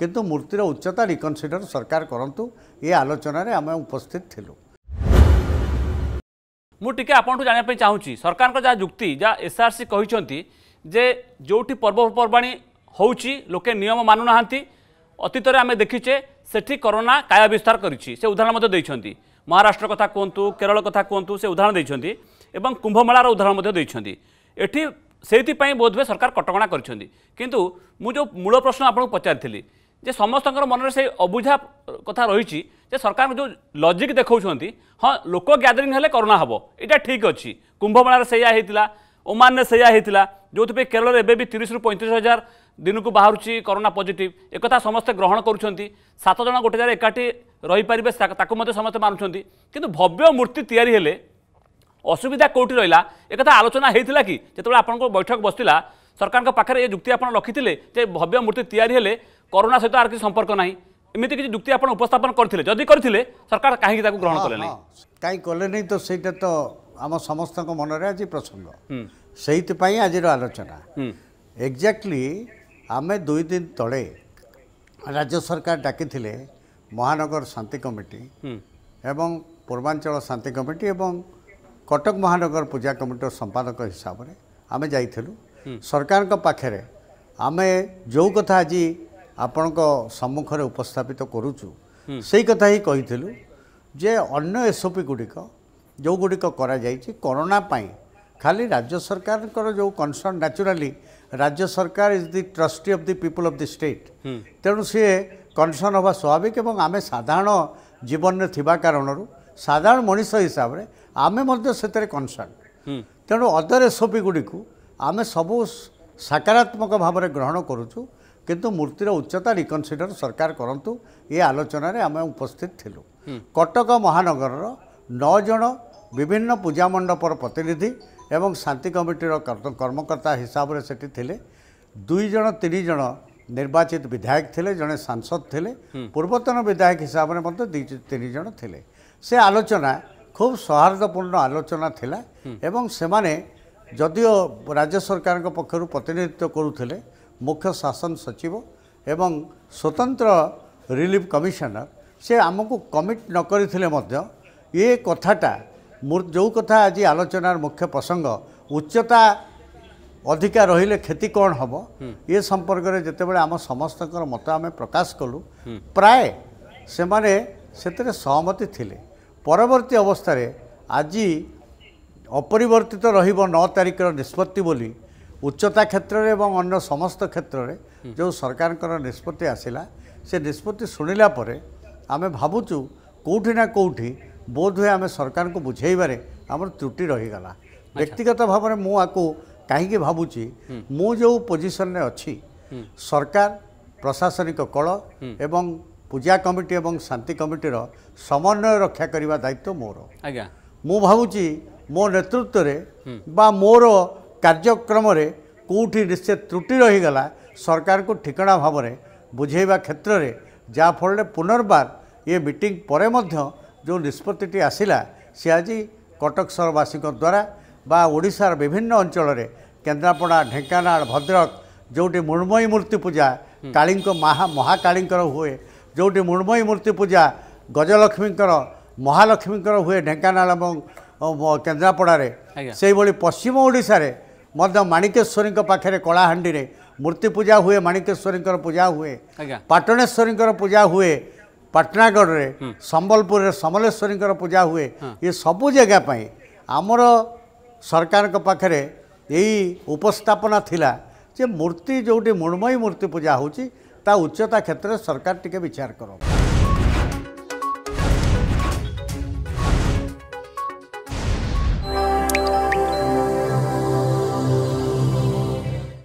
କିନ୍ତୁ ମୂର୍ତ୍ତିର ଉଚ୍ଚତା ରିକନସିଡର ସରକାର କରନ୍ତୁ ଏ ଆଲୋଚନାରେ ଆମେ ଉପସ୍ଥିତ ଥିଲୁ ମୁଁ ଟିକେ ଆପଣଙ୍କୁ ଜାଣିବା ପାଇଁ ଚାହୁଁଛି ସରକାରଙ୍କ ଯାହା ଯୁକ୍ତି ଯାହା ଏସ୍ଆର୍ସି କହିଛନ୍ତି ଯେ ଯେଉଁଠି ପର୍ବପର୍ବାଣି ହେଉଛି ଲୋକେ ନିୟମ ମାନୁନାହାନ୍ତି ଅତୀତରେ ଆମେ ଦେଖିଛେ ସେଠି କରୋନା କାୟା ବିସ୍ତାର କରିଛି ସେ ଉଦାହରଣ ମଧ୍ୟ ଦେଇଛନ୍ତି ମହାରାଷ୍ଟ୍ର କଥା କୁହନ୍ତୁ କେରଳ କଥା କୁହନ୍ତୁ ସେ ଉଦାହରଣ ଦେଇଛନ୍ତି ଏବଂ କୁମ୍ଭମେଳାର ଉଦାହରଣ ମଧ୍ୟ ଦେଇଛନ୍ତି ଏଠି ସେଇଥିପାଇଁ ବୋଧହୁଏ ସରକାର କଟକଣା କରିଛନ୍ତି କିନ୍ତୁ ମୁଁ ଯେଉଁ ମୂଳ ପ୍ରଶ୍ନ ଆପଣଙ୍କୁ ପଚାରିଥିଲି ଯେ ସମସ୍ତଙ୍କର ମନରେ ସେ ଅବୁଝା କଥା ରହିଛି ଯେ ସରକାରଙ୍କ ଯେଉଁ ଲଜିକ୍ ଦେଖାଉଛନ୍ତି ହଁ ଲୋକ ଗ୍ୟାଦରିଂ ହେଲେ କରୋନା ହେବ ଏଇଟା ଠିକ୍ ଅଛି କୁମ୍ଭମେଳାରେ ସେଇଆ ହେଇଥିଲା ଓମାନରେ ସେଇଆ ହେଇଥିଲା ଯେଉଁଥିପାଇଁ କେରଳରେ ଏବେ ବି ତିରିଶରୁ ପଇଁତିରିଶ ହଜାର ଦିନକୁ ବାହାରୁଛି କରୋନା ପଜିଟିଭ୍ ଏକଥା ସମସ୍ତେ ଗ୍ରହଣ କରୁଛନ୍ତି ସାତ ଜଣ ଗୋଟେ ଜାଗାରେ ଏକାଠି ରହିପାରିବେ ତାକୁ ମଧ୍ୟ ସମସ୍ତେ ମାନୁଛନ୍ତି କିନ୍ତୁ ଭବ୍ୟ ମୂର୍ତ୍ତି ତିଆରି ହେଲେ ଅସୁବିଧା କେଉଁଠି ରହିଲା ଏକଥା ଆଲୋଚନା ହେଇଥିଲା କି ଯେତେବେଳେ ଆପଣଙ୍କ ବୈଠକ ବସିଥିଲା ସରକାରଙ୍କ ପାଖରେ ଏ ଯୁକ୍ତି ଆପଣ ରଖିଥିଲେ ଯେ ଭବ୍ୟ ମୂର୍ତ୍ତି ତିଆରି ହେଲେ କରୋନା ସହିତ ଆର କିଛି ସମ୍ପର୍କ ନାହିଁ ଏମିତି କିଛି ଯୁକ୍ତି ଆପଣ ଉପସ୍ଥାପନ କରିଥିଲେ ଯଦି କରିଥିଲେ ସରକାର କାହିଁକି ତାକୁ ଗ୍ରହଣ କଲେ କାହିଁ କଲେନି ତ ସେଇଟା ତ ଆମ ସମସ୍ତଙ୍କ ମନରେ ଆଜି ପ୍ରସଙ୍ଗ ସେଇଥିପାଇଁ ଆଜିର ଆଲୋଚନା ଏକ୍ଜାକ୍ଟଲି ଆମେ ଦୁଇ ଦିନ ତଳେ ରାଜ୍ୟ ସରକାର ଡାକିଥିଲେ ମହାନଗର ଶାନ୍ତି କମିଟି ଏବଂ ପୂର୍ବାଞ୍ଚଳ ଶାନ୍ତି କମିଟି ଏବଂ କଟକ ମହାନଗର ପୂଜା କମିଟିର ସମ୍ପାଦକ ହିସାବରେ ଆମେ ଯାଇଥିଲୁ ସରକାରଙ୍କ ପାଖରେ ଆମେ ଯେଉଁ କଥା ଆଜି ଆପଣଙ୍କ ସମ୍ମୁଖରେ ଉପସ୍ଥାପିତ କରୁଛୁ ସେଇ କଥା ହିଁ କହିଥିଲୁ ଯେ ଅନ୍ୟ ଏସ୍ଓପି ଗୁଡ଼ିକ ଯେଉଁ ଗୁଡ଼ିକ କରାଯାଇଛି କରୋନା ପାଇଁ ଖାଲି ରାଜ୍ୟ ସରକାରଙ୍କର ଯେଉଁ କନ୍ସର୍ନ ନ୍ୟାଚୁରାଲି ରାଜ୍ୟ ସରକାର is the trustee of the people of the state ତେଣୁ ସିଏ କନ୍ସର୍ନ ହେବା ସ୍ୱାଭାବିକ ଏବଂ ଆମେ ସାଧାରଣ ଜୀବନରେ ଥିବା କାରଣରୁ ସାଧାରଣ ମଣିଷ ହିସାବରେ ଆମେ ମଧ୍ୟ ସେଥିରେ କନ୍ସର୍ଣ୍ଣ ତେଣୁ ଅଦର ଏସ୍ଓପି ଗୁଡ଼ିକୁ ଆମେ ସବୁ ସକାରାତ୍ମକ ଭାବରେ ଗ୍ରହଣ କରୁଛୁ କିନ୍ତୁ ମୂର୍ତ୍ତିର ଉଚ୍ଚତା ରିକନସିଡର ସରକାର କରନ୍ତୁ ଏ ଆଲୋଚନାରେ ଆମେ ଉପସ୍ଥିତ ଥିଲୁ କଟକ ମହାନଗରର ନଅ ଜଣ ବିଭିନ୍ନ ପୂଜା ମଣ୍ଡପର ପ୍ରତିନିଧି ଏବଂ ଶାନ୍ତି କମିଟିର କର୍ମକର୍ତ୍ତା ହିସାବରେ ସେଠି ଥିଲେ ଦୁଇ ଜଣ ତିନି ଜଣ ନିର୍ବାଚିତ ବିଧାୟକ ଥିଲେ ଜଣେ ସାଂସଦ ଥିଲେ ପୂର୍ବତନ ବିଧାୟକ ହିସାବରେ ମଧ୍ୟ ଦୁଇ ତିନି ଜଣ ଥିଲେ ସେ ଆଲୋଚନା ଖୁବ୍ ସୌହାର୍ଦ୍ଦପୂର୍ଣ୍ଣ ଆଲୋଚନା ଥିଲା ଏବଂ ସେମାନେ ଯଦିଓ ରାଜ୍ୟ ସରକାରଙ୍କ ପକ୍ଷରୁ ପ୍ରତିନିଧିତ୍ୱ କରୁଥିଲେ ମୁଖ୍ୟ ଶାସନ ସଚିବ ଏବଂ ସ୍ୱତନ୍ତ୍ର ରିଲିଫ କମିଶନର ସେ ଆମକୁ କମିଟ୍ ନ କରିଥିଲେ ମଧ୍ୟ ଏ କଥାଟା ଯେଉଁ କଥା ଆଜି ଆଲୋଚନାର ମୁଖ୍ୟ ପ୍ରସଙ୍ଗ ଉଚ୍ଚତା ଅଧିକା ରହିଲେ କ୍ଷତି କ'ଣ ହେବ ଏ ସମ୍ପର୍କରେ ଯେତେବେଳେ ଆମ ସମସ୍ତଙ୍କର ମତ ଆମେ ପ୍ରକାଶ କଲୁ ପ୍ରାୟ ସେମାନେ ସେଥିରେ ସହମତି ଥିଲେ ପରବର୍ତ୍ତୀ ଅବସ୍ଥାରେ ଆଜି ଅପରିବର୍ତ୍ତିତ ରହିବ ନଅ ତାରିଖର ନିଷ୍ପତ୍ତି ବୋଲି ଉଚ୍ଚତା କ୍ଷେତ୍ରରେ ଏବଂ ଅନ୍ୟ ସମସ୍ତ କ୍ଷେତ୍ରରେ ଯେଉଁ ସରକାରଙ୍କର ନିଷ୍ପତ୍ତି ଆସିଲା ସେ ନିଷ୍ପତ୍ତି ଶୁଣିଲା ପରେ ଆମେ ଭାବୁଛୁ କେଉଁଠି ନା କେଉଁଠି ବୋଧହୁଏ ଆମେ ସରକାରଙ୍କୁ ବୁଝେଇବାରେ ଆମର ତ୍ରୁଟି ରହିଗଲା ବ୍ୟକ୍ତିଗତ ଭାବରେ ମୁଁ ଆକୁ କାହିଁକି ଭାବୁଛି ମୁଁ ଯେଉଁ ପୋଜିସନରେ ଅଛି ସରକାର ପ୍ରଶାସନିକ କଳ ଏବଂ ପୂଜା କମିଟି ଏବଂ ଶାନ୍ତି କମିଟିର ସମନ୍ୱୟ ରକ୍ଷା କରିବା ଦାୟିତ୍ୱ ମୋର ଆଜ୍ଞା ମୁଁ ଭାବୁଛି ମୋ ନେତୃତ୍ୱରେ ବା ମୋର କାର୍ଯ୍ୟକ୍ରମରେ କେଉଁଠି ନିଶ୍ଚୟ ତ୍ରୁଟି ରହିଗଲା ସରକାରଙ୍କୁ ଠିକଣା ଭାବରେ ବୁଝେଇବା କ୍ଷେତ୍ରରେ ଯାହାଫଳରେ ପୁନର୍ବାର ଏ ମିଟିଂ ପରେ ମଧ୍ୟ ଯେଉଁ ନିଷ୍ପତ୍ତିଟି ଆସିଲା ସେ ଆଜି କଟକ ସହରବାସୀଙ୍କ ଦ୍ୱାରା ବା ଓଡ଼ିଶାର ବିଭିନ୍ନ ଅଞ୍ଚଳରେ କେନ୍ଦ୍ରାପଡ଼ା ଢେଙ୍କାନାଳ ଭଦ୍ରକ ଯେଉଁଠି ମୃଣ୍ମୟୀ ମୂର୍ତ୍ତି ପୂଜା କାଳୀଙ୍କ ମହା ମହାକାଳୀଙ୍କର ହୁଏ ଯେଉଁଠି ମୃଣ୍ମୟୀ ମୂର୍ତ୍ତି ପୂଜା ଗଜଲକ୍ଷ୍ମୀଙ୍କର ମହାଲକ୍ଷ୍ମୀଙ୍କର ହୁଏ ଢେଙ୍କାନାଳ ଏବଂ କେନ୍ଦ୍ରାପଡ଼ାରେ ସେହିଭଳି ପଶ୍ଚିମ ଓଡ଼ିଶାରେ ମଧ୍ୟ ମାଣିକେଶ୍ୱରୀଙ୍କ ପାଖରେ କଳାହାଣ୍ଡିରେ ମୂର୍ତ୍ତି ପୂଜା ହୁଏ ମାଣିକେଶ୍ୱରୀଙ୍କର ପୂଜା ହୁଏ ପାଟଣେଶ୍ୱରୀଙ୍କର ପୂଜା ହୁଏ ପାଟଣାଗଡ଼ରେ ସମ୍ବଲପୁରରେ ସମଲେଶ୍ୱରୀଙ୍କର ପୂଜା ହୁଏ ଏ ସବୁ ଜାଗା ପାଇଁ ଆମର ସରକାରଙ୍କ ପାଖରେ ଏଇ ଉପସ୍ଥାପନା ଥିଲା ଯେ ମୂର୍ତ୍ତି ଯେଉଁଠି ମୃଣ୍ମୟୀ ମୂର୍ତ୍ତି ପୂଜା ହେଉଛି ତା ଉଚ୍ଚତା କ୍ଷେତ୍ରରେ ସରକାର ଟିକେ ବିଚାର କରନ୍ତୁ